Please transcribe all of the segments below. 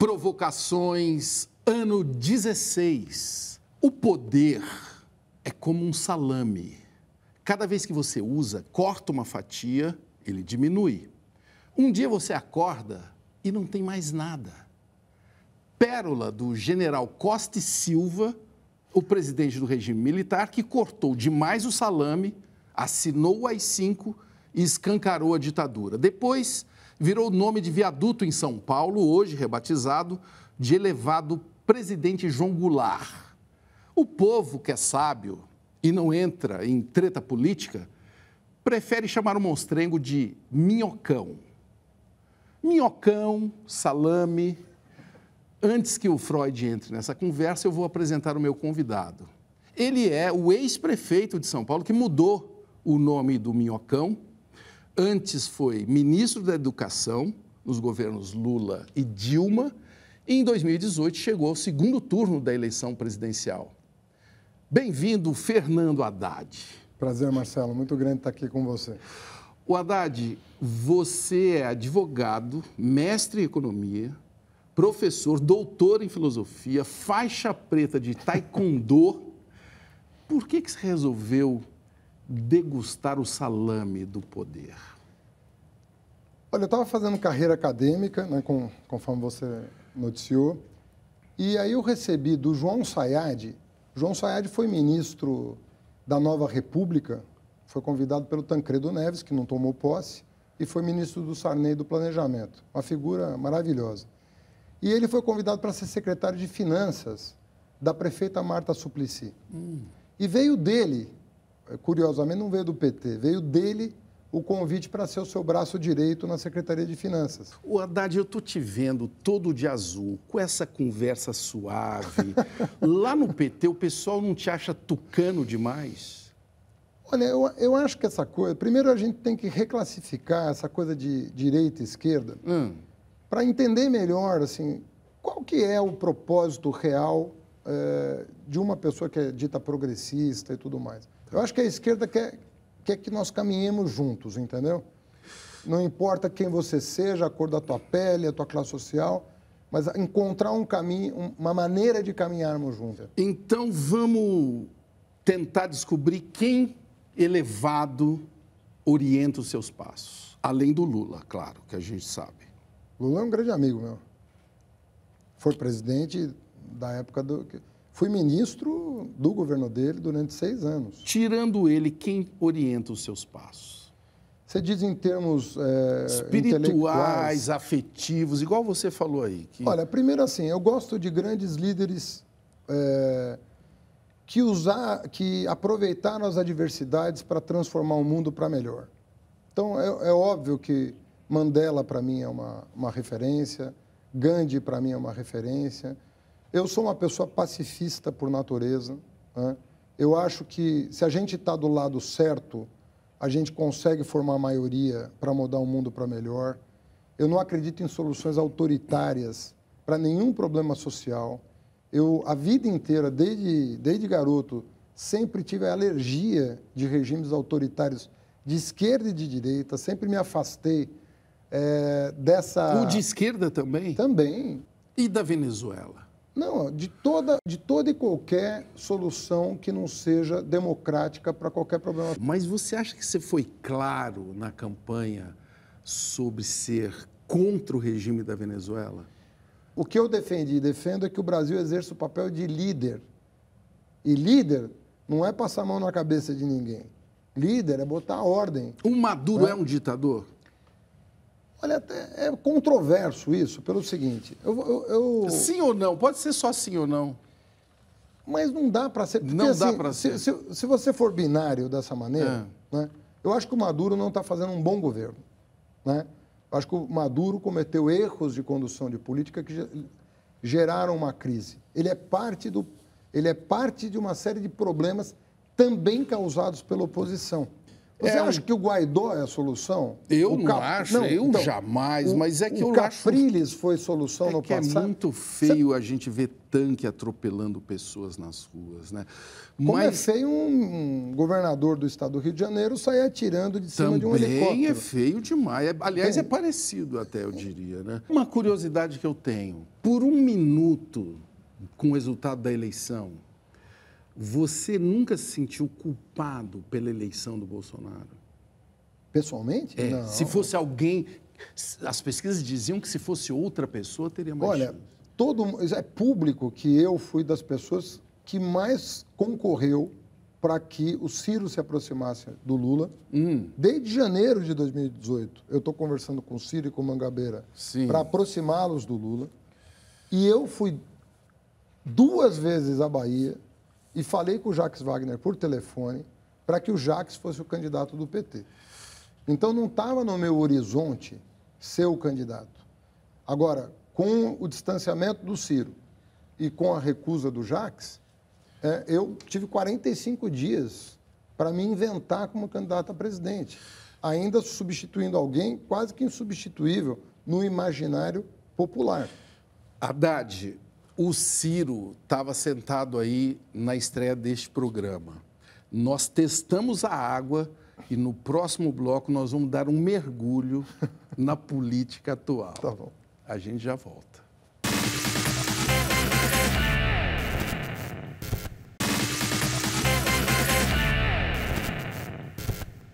Provocações, ano 16. O poder é como um salame. Cada vez que você usa, corta uma fatia, ele diminui. Um dia você acorda e não tem mais nada. Pérola do general Costa e Silva, o presidente do regime militar, que cortou demais o salame, assinou o AI-5 e escancarou a ditadura. Depois, virou o nome de viaduto em São Paulo, hoje rebatizado de elevado presidente João Goulart. O povo que é sábio e não entra em treta política prefere chamar o monstrengo de minhocão. Minhocão, salame. Antes que o Freud entre nessa conversa, eu vou apresentar o meu convidado. Ele é o ex-prefeito de São Paulo que mudou o nome do minhocão Antes foi ministro da Educação nos governos Lula e Dilma e em 2018 chegou ao segundo turno da eleição presidencial. Bem-vindo, Fernando Haddad. Prazer, Marcelo. Muito grande estar aqui com você. O Haddad, você é advogado, mestre em economia, professor, doutor em filosofia, faixa preta de taekwondo. Por que, que você resolveu degustar o salame do poder? Olha, eu estava fazendo carreira acadêmica, né, com, conforme você noticiou, e aí eu recebi do João Sayad. João Sayad foi ministro da Nova República, foi convidado pelo Tancredo Neves, que não tomou posse, e foi ministro do Sarney do Planejamento. Uma figura maravilhosa. E ele foi convidado para ser secretário de Finanças da prefeita Marta Suplicy. Hum. E veio dele curiosamente, não veio do PT, veio dele o convite para ser o seu braço direito na Secretaria de Finanças. O Haddad, eu estou te vendo todo de azul, com essa conversa suave. Lá no PT, o pessoal não te acha tucano demais? Olha, eu, eu acho que essa coisa. Primeiro, a gente tem que reclassificar essa coisa de direita e esquerda hum. para entender melhor assim, qual que é o propósito real eh, de uma pessoa que é dita progressista e tudo mais. Eu acho que a esquerda quer, quer que nós caminhemos juntos, entendeu? Não importa quem você seja, a cor da tua pele, a tua classe social, mas encontrar um caminho, uma maneira de caminharmos juntos. Então vamos tentar descobrir quem elevado orienta os seus passos, além do Lula, claro, que a gente sabe. Lula é um grande amigo meu. Foi presidente da época do Fui ministro do governo dele durante seis anos. Tirando ele, quem orienta os seus passos? Você diz em termos é, espirituais, afetivos, igual você falou aí. Que... Olha, primeiro assim, eu gosto de grandes líderes é, que usar, que aproveitaram as adversidades para transformar o mundo para melhor. Então é, é óbvio que Mandela para mim é uma, uma referência, Gandhi para mim é uma referência. Eu sou uma pessoa pacifista por natureza. Né? Eu acho que se a gente está do lado certo, a gente consegue formar maioria para mudar o mundo para melhor. Eu não acredito em soluções autoritárias para nenhum problema social. Eu, a vida inteira, desde, desde garoto, sempre tive alergia de regimes autoritários de esquerda e de direita, sempre me afastei é, dessa. O de esquerda também? Também. E da Venezuela? Não, de toda, de toda e qualquer solução que não seja democrática para qualquer problema. Mas você acha que você foi claro na campanha sobre ser contra o regime da Venezuela? O que eu defendi e defendo é que o Brasil exerça o papel de líder. E líder não é passar a mão na cabeça de ninguém. Líder é botar ordem. O Maduro né? é um ditador? Olha, até é controverso isso, pelo seguinte. Eu, eu, eu... Sim ou não? Pode ser só sim ou não. Mas não dá para ser. Porque, não dá assim, para ser. Se, se, se, você for binário dessa maneira, é. né, eu acho que o Maduro não está fazendo um bom governo. Né? Eu acho que o Maduro cometeu erros de condução de política que geraram uma crise. Ele é parte, do, ele é parte de uma série de problemas também causados pela oposição. Você é, acha que o Guaidó é a solução? Eu não acho, não, eu então, jamais, o, mas é que o eu Capriles acho... Capriles foi solução é no que é passado? É muito feio Você... a gente ver tanque atropelando pessoas nas ruas, né? Como é mas... é feio um, um, governador do estado do Rio de Janeiro sair atirando de cima Também de um helicóptero. Também é feio demais. É, aliás, é parecido até, eu diria, né? Uma curiosidade que eu tenho. Por um minuto, com o resultado da eleição você nunca se sentiu culpado pela eleição do Bolsonaro? Pessoalmente? É, se fosse alguém. As pesquisas diziam que se fosse outra pessoa, teria mais. Olha, todo é público que eu fui das pessoas que mais concorreu para que o Ciro se aproximasse do Lula. Hum. Desde janeiro de 2018, eu estou conversando com o Ciro e com o Mangabeira para aproximá-los do Lula. E eu fui duas vezes à Bahia e falei com o Jacques Wagner por telefone para que o Jacques fosse o candidato do PT. Então não estava no meu horizonte ser o candidato. Agora, com o distanciamento do Ciro e com a recusa do Jacques, é, eu tive 45 dias para me inventar como candidato a presidente, ainda substituindo alguém quase que insubstituível no imaginário popular. Haddad, o Ciro estava sentado aí na estreia deste programa. Nós testamos a água e no próximo bloco nós vamos dar um mergulho na política atual. Tá bom. A gente já volta.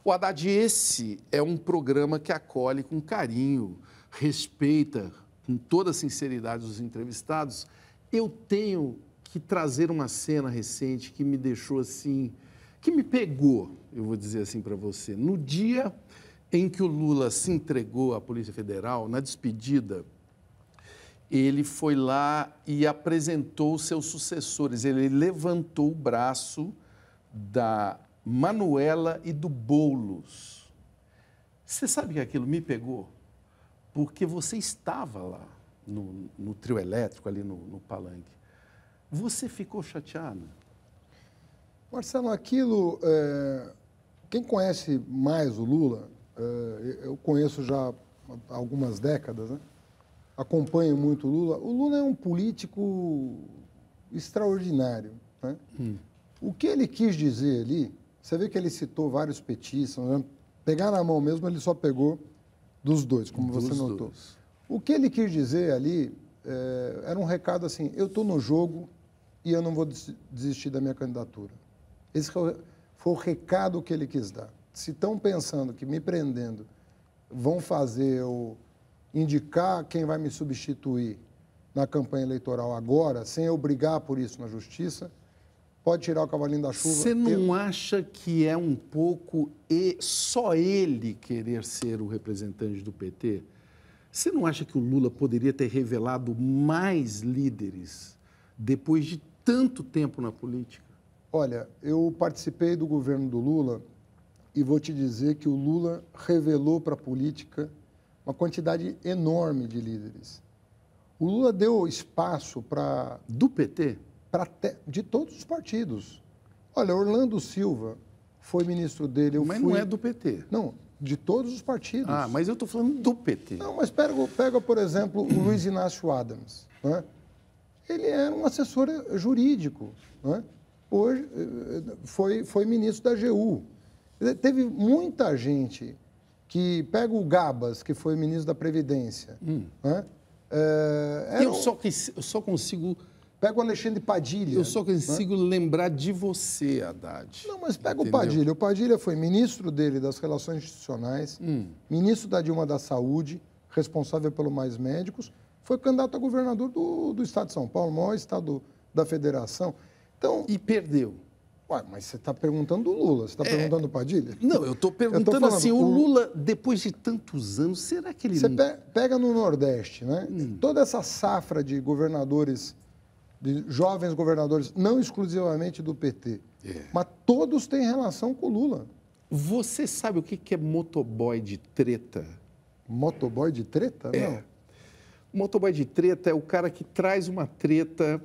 O Haddad, esse é um programa que acolhe com carinho, respeita com toda sinceridade os entrevistados eu tenho que trazer uma cena recente que me deixou assim, que me pegou, eu vou dizer assim para você. No dia em que o Lula se entregou à Polícia Federal, na despedida, ele foi lá e apresentou seus sucessores. Ele levantou o braço da Manuela e do Boulos. Você sabe que aquilo me pegou? Porque você estava lá no, no trio elétrico, ali no, no palanque. Você ficou chateado Marcelo, aquilo. É, quem conhece mais o Lula, é, eu conheço já há algumas décadas, né? acompanho muito o Lula. O Lula é um político extraordinário. Né? Hum. O que ele quis dizer ali, você vê que ele citou vários petistas, né? pegar na mão mesmo, ele só pegou dos dois, como dos você notou. Dois. O que ele quis dizer ali é, era um recado assim: eu estou no jogo e eu não vou desistir da minha candidatura. Esse foi o recado que ele quis dar. Se estão pensando que me prendendo vão fazer eu indicar quem vai me substituir na campanha eleitoral agora, sem eu brigar por isso na justiça, pode tirar o cavalinho da chuva. Você não eu... acha que é um pouco e só ele querer ser o representante do PT? Você não acha que o Lula poderia ter revelado mais líderes depois de tanto tempo na política? Olha, eu participei do governo do Lula e vou te dizer que o Lula revelou para a política uma quantidade enorme de líderes. O Lula deu espaço para. Do PT? para te, de todos os partidos. Olha, Orlando Silva foi ministro dele. Eu Mas fui... não é do PT. Não, de todos os partidos. Ah, mas eu estou falando do PT. Não, mas pega, pega por exemplo, o Luiz Inácio Adams. Né? Ele era um assessor jurídico. Né? Hoje eh, foi, foi ministro da GU. Teve muita gente que pega o Gabas, que foi ministro da Previdência. Hum. Né? É, eu, um... só que, eu só consigo Pega o Alexandre Padilha. Eu só consigo né? lembrar de você, Haddad. Não, mas pega Entendeu? o Padilha. O Padilha foi ministro dele das Relações Institucionais, hum. ministro da Dilma da Saúde, responsável pelo Mais Médicos, foi candidato a governador do, do estado de São Paulo, maior estado da federação. Então, e perdeu. Ué, mas você está perguntando do Lula, você está é... perguntando do Padilha? Não, eu estou perguntando eu falando, assim, o Lula, depois de tantos anos, será que ele... Você pega no Nordeste, né? Hum. Toda essa safra de governadores de jovens governadores, não exclusivamente do PT, é. mas todos têm relação com o Lula. Você sabe o que é motoboy de treta? Motoboy de treta? É. Não. Motoboy de treta é o cara que traz uma treta,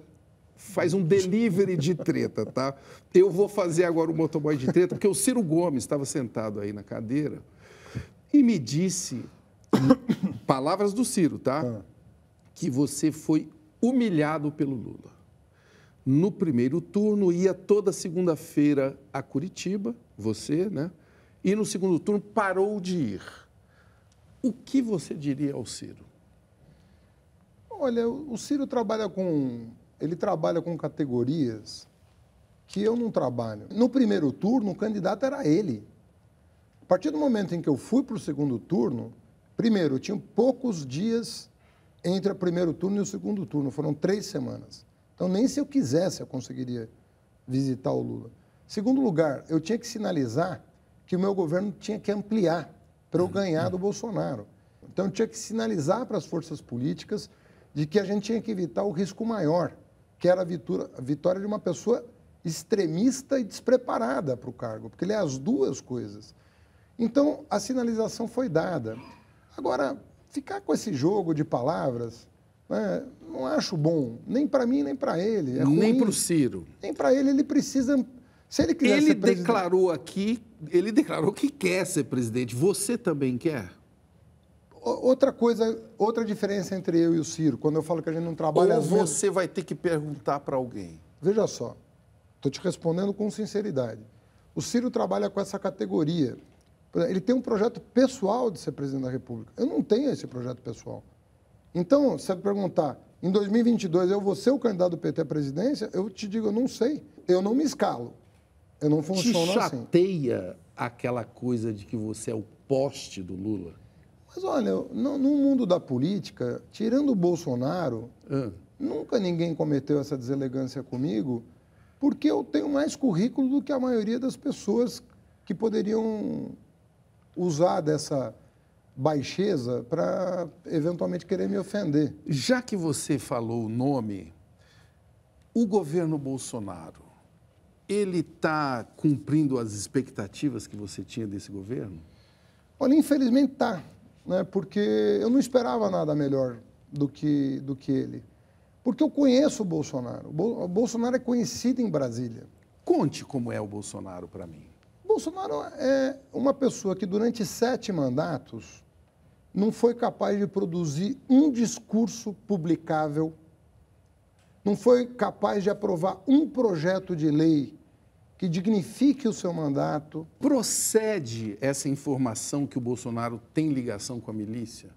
faz um delivery de treta, tá? Eu vou fazer agora o motoboy de treta, porque o Ciro Gomes estava sentado aí na cadeira e me disse, palavras do Ciro, tá? Ah. Que você foi humilhado pelo Lula. No primeiro turno, ia toda segunda-feira a Curitiba, você, né? E no segundo turno parou de ir. O que você diria ao Ciro? Olha, o Ciro trabalha com. Ele trabalha com categorias que eu não trabalho. No primeiro turno, o candidato era ele. A partir do momento em que eu fui para o segundo turno, primeiro, eu tinha poucos dias entre o primeiro turno e o segundo turno. Foram três semanas. Então, nem se eu quisesse eu conseguiria visitar o Lula. Segundo lugar, eu tinha que sinalizar que o meu governo tinha que ampliar para eu uhum. ganhar do Bolsonaro. Então, eu tinha que sinalizar para as forças políticas de que a gente tinha que evitar o risco maior, que era a vitória, a vitória de uma pessoa extremista e despreparada para o cargo, porque ele é as duas coisas. Então, a sinalização foi dada. Agora, ficar com esse jogo de palavras, né, não acho bom, nem para mim, nem para ele. É nem para o Ciro. Nem para ele, ele precisa. Se ele quiser ele declarou aqui, ele declarou que quer ser presidente. Você também quer? Outra coisa, outra diferença entre eu e o Ciro, quando eu falo que a gente não trabalha... Ou você vai ter que perguntar para alguém. Veja só, estou te respondendo com sinceridade. O Ciro trabalha com essa categoria ele tem um projeto pessoal de ser presidente da República. Eu não tenho esse projeto pessoal. Então, se você perguntar, em 2022 eu vou ser o candidato do PT à presidência, eu te digo, eu não sei. Eu não me escalo. Eu não funciono te assim. chateia aquela coisa de que você é o poste do Lula? Mas olha, no, no mundo da política, tirando o Bolsonaro, ah. nunca ninguém cometeu essa deselegância comigo, porque eu tenho mais currículo do que a maioria das pessoas que poderiam usar dessa baixeza para eventualmente querer me ofender. Já que você falou o nome, o governo Bolsonaro, ele está cumprindo as expectativas que você tinha desse governo? Olha, infelizmente está, né? porque eu não esperava nada melhor do que, do que ele. Porque eu conheço o Bolsonaro. O Bolsonaro é conhecido em Brasília. Conte como é o Bolsonaro para mim. Bolsonaro é uma pessoa que durante sete mandatos não foi capaz de produzir um discurso publicável, não foi capaz de aprovar um projeto de lei que dignifique o seu mandato. Procede essa informação que o Bolsonaro tem ligação com a milícia?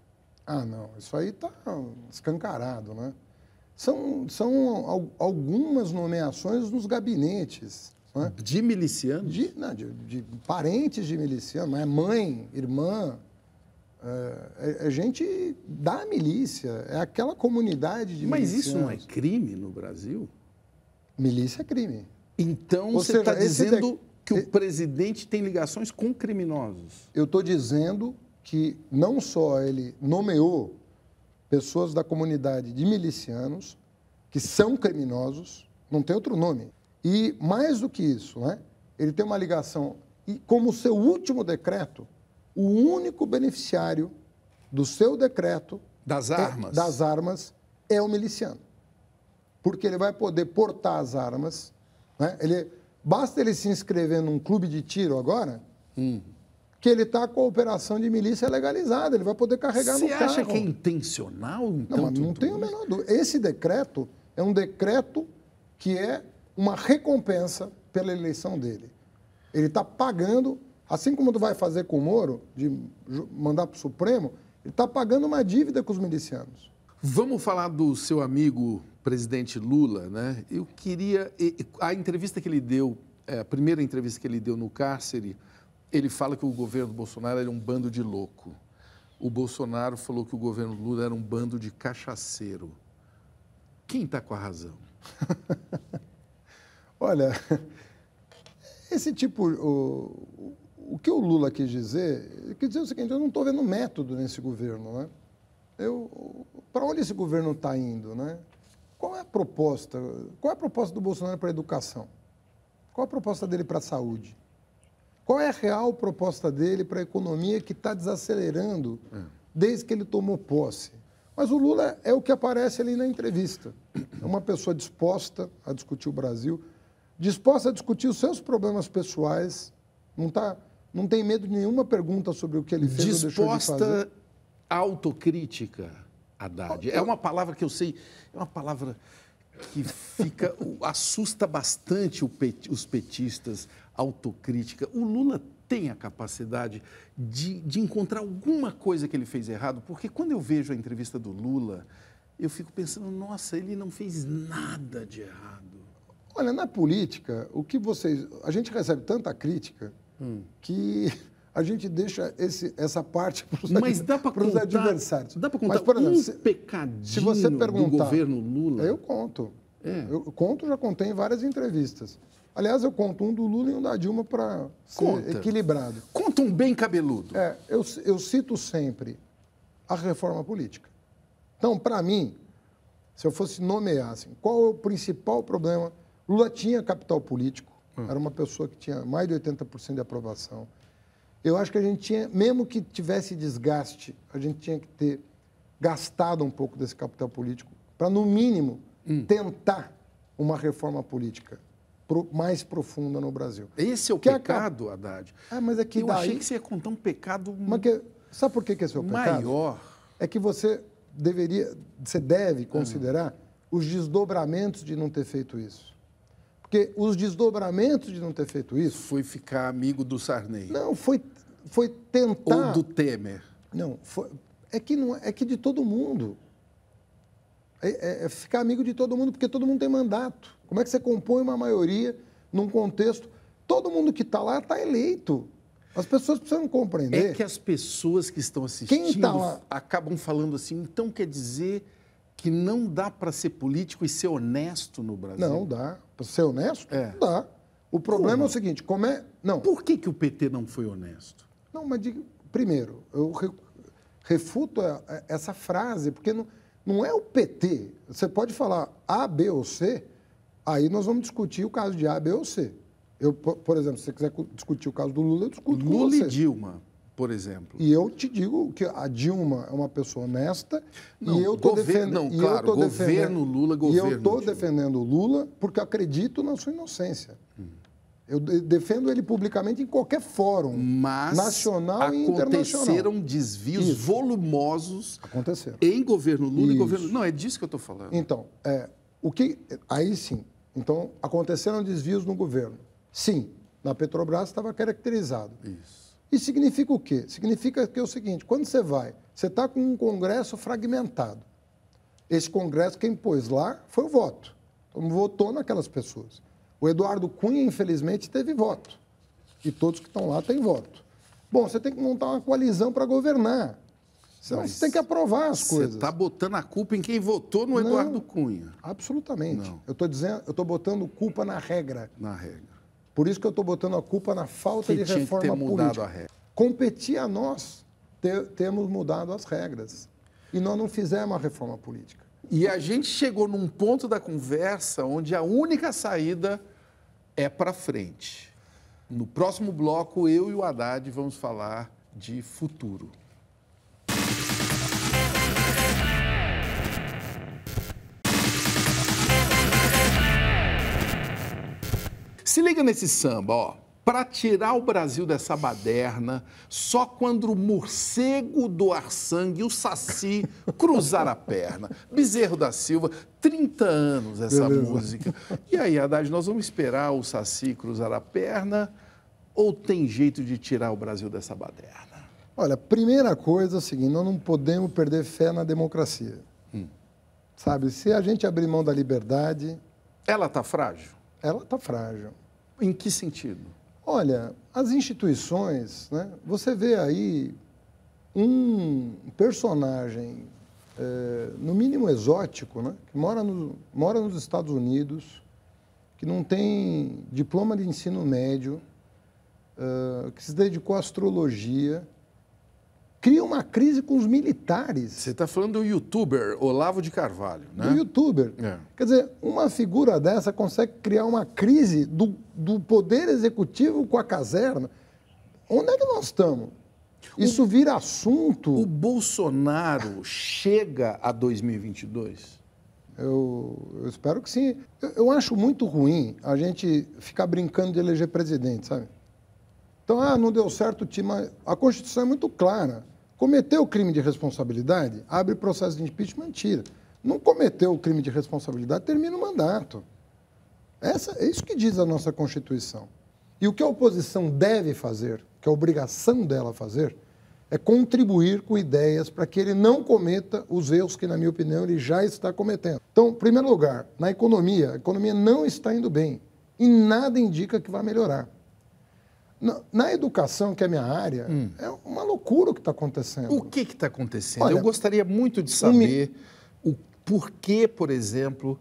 Ah, não, isso aí está escancarado, né? São, são algumas nomeações nos gabinetes. De milicianos? De, não, de, de, parentes de milicianos, é né? mãe, irmã. É, é, é, gente da milícia, é aquela comunidade de Mas isso não é crime no Brasil? Milícia é crime. Então Ou você está dizendo de... que o presidente tem ligações com criminosos? Eu estou dizendo que não só ele nomeou pessoas da comunidade de milicianos que são criminosos, não tem outro nome. E mais do que isso, né, ele tem uma ligação. E como seu último decreto, o único beneficiário do seu decreto das é armas, é, das armas é o miliciano. Porque ele vai poder portar as armas. Né? Ele, basta ele se inscrever num clube de tiro agora, hum. que ele está com a operação de milícia legalizada, ele vai poder carregar Você no carro. Você acha que é intencional? Então, não, não tenho a menor dúvida. Esse decreto é um decreto que é uma recompensa pela eleição dele. Ele está pagando, assim como tu vai fazer com o Moro, de mandar para o Supremo, ele está pagando uma dívida com os milicianos. Vamos falar do seu amigo presidente Lula, né? Eu queria. A entrevista que ele deu, é, a primeira entrevista que ele deu no cárcere, ele fala que o governo Bolsonaro era um bando de louco. O Bolsonaro falou que o governo Lula era um bando de cachaceiro. Quem está com a razão? Olha, esse tipo. O, o que o Lula quis dizer, ele quis dizer o seguinte: eu não estou vendo método nesse governo. Né? Para onde esse governo está indo? Né? Qual é a proposta? Qual é a proposta do Bolsonaro para a educação? Qual é a proposta dele para a saúde? Qual é a real proposta dele para a economia que está desacelerando é. desde que ele tomou posse? Mas o Lula é o que aparece ali na entrevista. É uma pessoa disposta a discutir o Brasil, disposta a discutir os seus problemas pessoais, não, tá, não tem medo de nenhuma pergunta sobre o que ele fez disposta ou deixou de fazer. autocrítica, Haddad. É uma palavra que eu sei, é uma palavra que fica assusta bastante pet, os petistas, autocrítica. O Lula tem a capacidade de, de encontrar alguma coisa que ele fez errado, porque quando eu vejo a entrevista do Lula, eu fico pensando, nossa, ele não fez nada de errado. Olha, na política, o que vocês. A gente recebe tanta crítica hum. que a gente deixa esse, essa parte para os adversários. Dá para contar Mas, por exemplo, um se, pecadinho se você perguntar, do governo Lula? Eu conto. É. Eu conto, já contei em várias entrevistas. Aliás, eu conto um do Lula e um da Dilma para ser Conta. equilibrado. Conta um bem cabeludo. É, eu, eu cito sempre a reforma política. Então, para mim, se eu fosse nomear, assim, qual é o principal problema Lula tinha capital político, hum. era uma pessoa que tinha mais de 80% de aprovação. Eu acho que a gente tinha, mesmo que tivesse desgaste, a gente tinha que ter gastado um pouco desse capital político para, no mínimo, hum. tentar uma reforma política mais profunda no Brasil. Esse é o que pecado, Haddad. Ah, mas é que Eu daí... achei que você ia contar um pecado mas que... Sabe por que, que esse é o pecado? Maior. É que você deveria, você deve considerar uhum. os desdobramentos de não ter feito isso. Porque os desdobramentos de não ter feito isso. Foi ficar amigo do Sarney. Não, foi, foi tentar. Ou do Temer. Não, foi, é, que não é, é que de todo mundo. É, é, é ficar amigo de todo mundo, porque todo mundo tem mandato. Como é que você compõe uma maioria num contexto. Todo mundo que está lá está eleito. As pessoas precisam compreender. É que as pessoas que estão tá assistindo tá lá... acabam falando assim, então quer dizer que não dá para ser político e ser honesto no Brasil? Não dá. Para ser honesto, é. não dá. O problema Como? é o seguinte, como é... Não. Por que, que o PT não foi honesto? Não, mas diga, primeiro, eu refuto essa frase, porque não, não é o PT. Você pode falar A, B ou C, aí nós vamos discutir o caso de A, B ou C. Eu, por exemplo, se você quiser discutir o caso do Lula, eu discuto Lula com você. Lula e Dilma por exemplo. E eu te digo que a Dilma é uma pessoa honesta não, e eu estou claro, defendendo. governo Lula, governo. E eu estou defendendo o Lula porque acredito na sua inocência. Hum. Eu defendo ele publicamente em qualquer fórum, Mas nacional e internacional. aconteceram desvios Isso. volumosos aconteceram. em governo Lula Isso. e governo... Não, é disso que eu estou falando. Então, é, o que... aí sim. Então, aconteceram desvios no governo. Sim, na Petrobras estava caracterizado. Isso. Isso significa o quê? Significa que é o seguinte: quando você vai, você está com um Congresso fragmentado. Esse Congresso, quem pôs lá foi o voto. Então, votou naquelas pessoas. O Eduardo Cunha, infelizmente, teve voto. E todos que estão lá têm voto. Bom, você tem que montar uma coalizão para governar. Senão Mas você tem que aprovar as coisas. Você está botando a culpa em quem votou no Não, Eduardo Cunha. Absolutamente. Não. Eu estou dizendo, eu estou botando culpa na regra. Na regra. Por isso que eu estou botando a culpa na falta que de reforma que ter política. Mudado a regra. Competir a nós ter, termos mudado as regras. E nós não fizemos a reforma política. E a gente chegou num ponto da conversa onde a única saída é para frente. No próximo bloco, eu e o Haddad vamos falar de futuro. Se liga nesse samba, ó. Para tirar o Brasil dessa baderna, só quando o morcego doar sangue e o saci cruzar a perna. Bezerro da Silva, 30 anos essa Beleza. música. E aí, Haddad, nós vamos esperar o saci cruzar a perna ou tem jeito de tirar o Brasil dessa baderna? Olha, primeira coisa é o seguinte, nós não podemos perder fé na democracia. Hum. Sabe, se a gente abrir mão da liberdade... Ela está frágil? Ela está frágil. Em que sentido? Olha, as instituições, né, você vê aí um personagem, é, no mínimo exótico, né, que mora, no, mora nos Estados Unidos, que não tem diploma de ensino médio, é, que se dedicou à astrologia, cria uma crise com os militares. Você está falando do youtuber Olavo de Carvalho, né? Do youtuber. É. Quer dizer, uma figura dessa consegue criar uma crise do, do poder executivo com a caserna. Onde é que nós estamos? Isso o, vira assunto. O Bolsonaro chega a 2022? Eu, eu espero que sim. Eu, eu acho muito ruim a gente ficar brincando de eleger presidente, sabe? Então, ah, não deu certo o time. A Constituição é muito clara. Cometeu o crime de responsabilidade, abre processo de impeachment, tira. Não cometeu o crime de responsabilidade, termina o mandato. Essa, é isso que diz a nossa Constituição. E o que a oposição deve fazer, que é obrigação dela fazer, é contribuir com ideias para que ele não cometa os erros que, na minha opinião, ele já está cometendo. Então, em primeiro lugar, na economia, a economia não está indo bem e nada indica que vai melhorar. Na, educação, que é minha área, hum. é uma loucura o que está acontecendo. O que está acontecendo? Olha, Eu gostaria muito de saber o porquê, por exemplo,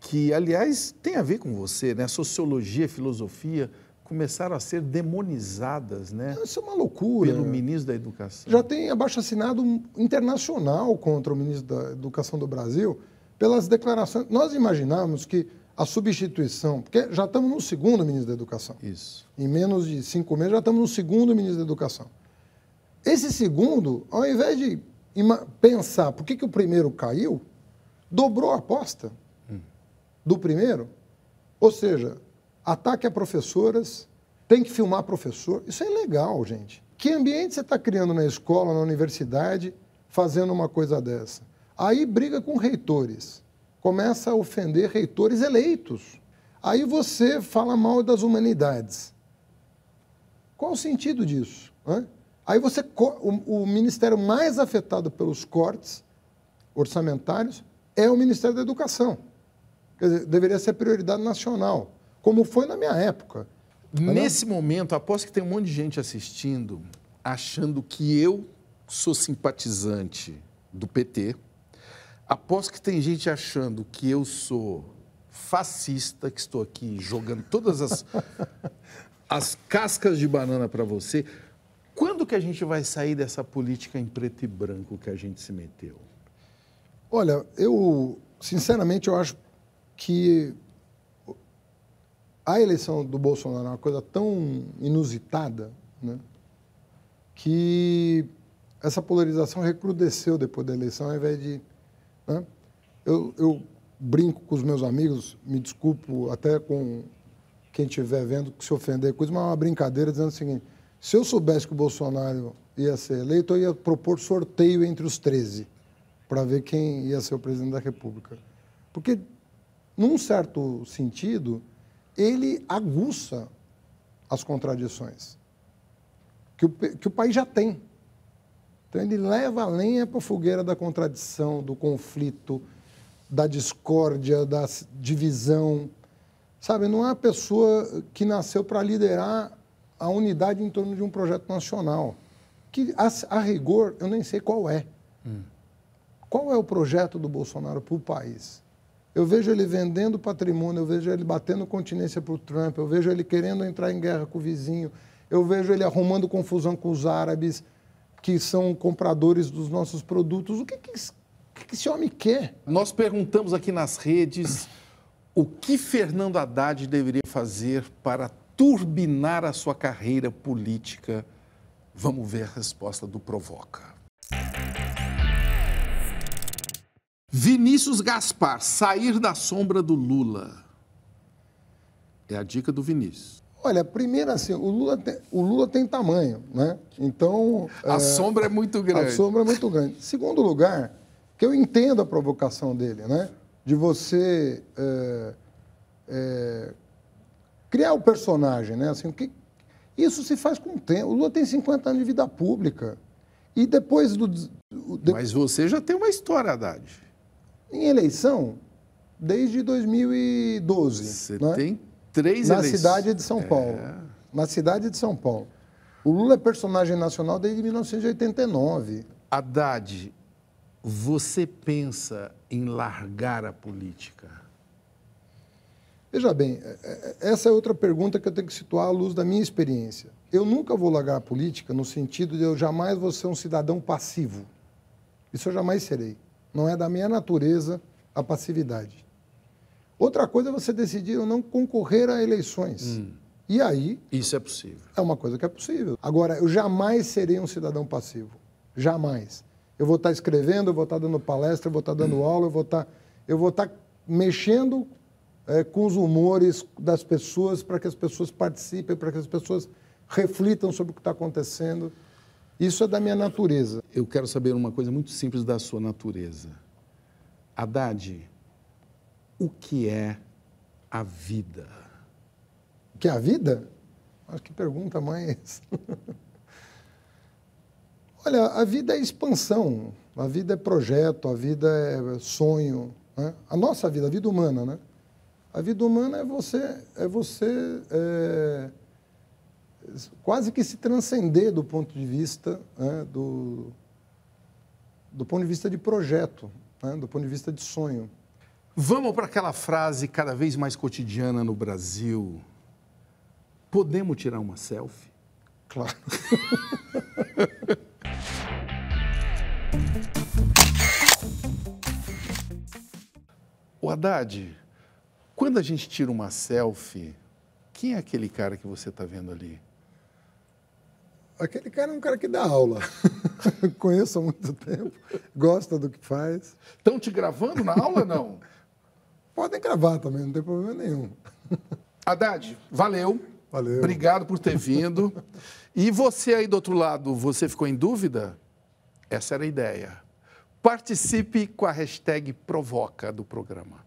que, aliás, tem a ver com você, né? Sociologia, filosofia começaram a ser demonizadas, né? Isso é uma loucura. Pelo ministro da Educação. Já tem abaixo-assinado internacional contra o ministro da Educação do Brasil pelas declarações. Nós imaginamos que a substituição, porque já estamos no segundo ministro da Educação. Isso. Em menos de cinco meses já estamos no segundo ministro da Educação. Esse segundo, ao invés de pensar por que, que o primeiro caiu, dobrou a aposta hum. do primeiro. Ou seja, ataque a professoras, tem que filmar professor. Isso é ilegal, gente. Que ambiente você está criando na escola, na universidade, fazendo uma coisa dessa? Aí briga com reitores começa a ofender reitores eleitos. Aí você fala mal das humanidades. Qual o sentido disso? Aí você, o, o ministério mais afetado pelos cortes orçamentários é o Ministério da Educação. Dizer, deveria ser prioridade nacional, como foi na minha época. É Nesse Não? momento, aposto que tem um monte de gente assistindo, achando que eu sou simpatizante do PT, após que tem gente achando que eu sou fascista, que estou aqui jogando todas as, as cascas de banana para você. Quando que a gente vai sair dessa política em preto e branco que a gente se meteu? Olha, eu sinceramente eu acho que a eleição do Bolsonaro é uma coisa tão inusitada, né, que essa polarização recrudesceu depois da eleição, ao invés de né? Eu, eu brinco com os meus amigos, me desculpo até com quem estiver vendo que se ofender com isso, mas é uma brincadeira dizendo o seguinte: se eu soubesse que o Bolsonaro ia ser eleito, eu ia propor sorteio entre os 13 para ver quem ia ser o presidente da República. Porque, num certo sentido, ele aguça as contradições que o, que o país já tem. Então ele leva a lenha para a fogueira da contradição, do conflito, da discórdia, da divisão. Sabe, não é uma pessoa que nasceu para liderar a unidade em torno de um projeto nacional, que a, a rigor eu nem sei qual é. Hum. Qual é o projeto do Bolsonaro para o país? Eu vejo ele vendendo patrimônio, eu vejo ele batendo continência para o Trump, eu vejo ele querendo entrar em guerra com o vizinho, eu vejo ele arrumando confusão com os árabes que são compradores dos nossos produtos. O que, que, que esse homem quer? Nós perguntamos aqui nas redes o que Fernando Haddad deveria fazer para turbinar a sua carreira política. Vamos ver a resposta do Provoca. Vinícius Gaspar, sair da sombra do Lula. É a dica do Vinícius. Olha, primeiro assim, o Lula tem, o Lula tem tamanho, né? Então. A é, sombra é muito grande. A sombra é muito grande. Segundo lugar, que eu entendo a provocação dele, né? De você é, é, criar o personagem, né? Assim, o que, isso se faz com o tempo. O Lula tem 50 anos de vida pública. E depois do. De... Mas você já tem uma história, Haddad. Em eleição, desde 2012. Você né? tem três Na eleições. cidade de São é. Paulo. É. Na cidade de São Paulo. O Lula é personagem nacional desde 1989. Haddad, você pensa em largar a política? Veja bem, é, é, essa é outra pergunta que eu tenho que situar à luz da minha experiência. Eu nunca vou largar a política no sentido de eu jamais vou ser um cidadão passivo. Isso eu jamais serei. Não é da minha natureza a passividade. Outra coisa é você decidir não concorrer a eleições. Hum. E aí. Isso é possível. É uma coisa que é possível. Agora, eu jamais serei um cidadão passivo. Jamais. Eu vou estar escrevendo, eu vou estar dando palestra, eu vou estar dando hum. aula, eu vou estar, eu vou estar mexendo é, com os humores das pessoas para que as pessoas participem, para que as pessoas reflitam sobre o que está acontecendo. Isso é da minha natureza. Eu quero saber uma coisa muito simples da sua natureza. Haddad, o que é a vida? O que é a vida? Acho que pergunta mais. Olha, a vida é expansão, a vida é projeto, a vida é sonho. Né? A nossa vida, a vida humana, né? A vida humana é você, é você é, quase que se transcender do ponto de vista né, do, do ponto de vista de projeto, né, do ponto de vista de sonho. Vamos para aquela frase cada vez mais cotidiana no Brasil. Podemos tirar uma selfie? Claro. o Haddad, quando a gente tira uma selfie, quem é aquele cara que você está vendo ali? Aquele cara é um cara que dá aula. Conheço há muito tempo, gosta do que faz. Estão te gravando na aula, não? Podem cravar também, não tem problema nenhum. Haddad, valeu. Valeu. Obrigado por ter vindo. e você aí do outro lado, você ficou em dúvida? Essa era a ideia. Participe com a hashtag Provoca do programa.